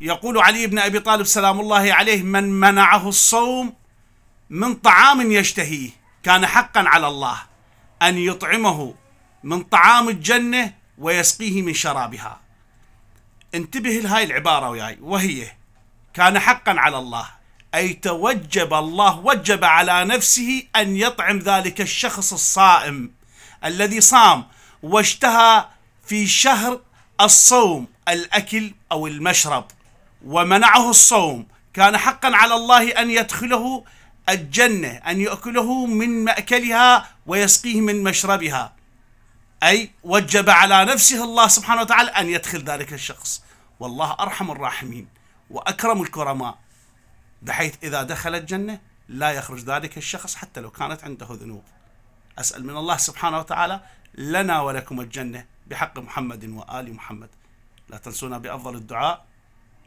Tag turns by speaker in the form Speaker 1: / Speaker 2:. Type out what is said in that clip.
Speaker 1: يقول علي بن أبي طالب سلام الله عليه من منعه الصوم من طعام يشتهيه كان حقا على الله أن يطعمه من طعام الجنة ويسقيه من شرابها انتبه لهاي العبارة وياي وهي كان حقا على الله أي توجب الله وجب على نفسه أن يطعم ذلك الشخص الصائم الذي صام واشتهى في شهر الصوم الأكل أو المشرب ومنعه الصوم كان حقا على الله أن يدخله الجنة أن يأكله من مأكلها ويسقيه من مشربها أي وجب على نفسه الله سبحانه وتعالى أن يدخل ذلك الشخص والله أرحم الراحمين وأكرم الكرماء بحيث إذا دخل الجنة لا يخرج ذلك الشخص حتى لو كانت عنده ذنوب أسأل من الله سبحانه وتعالى لنا ولكم الجنة بحق محمد وآل محمد لا تنسونا بأفضل الدعاء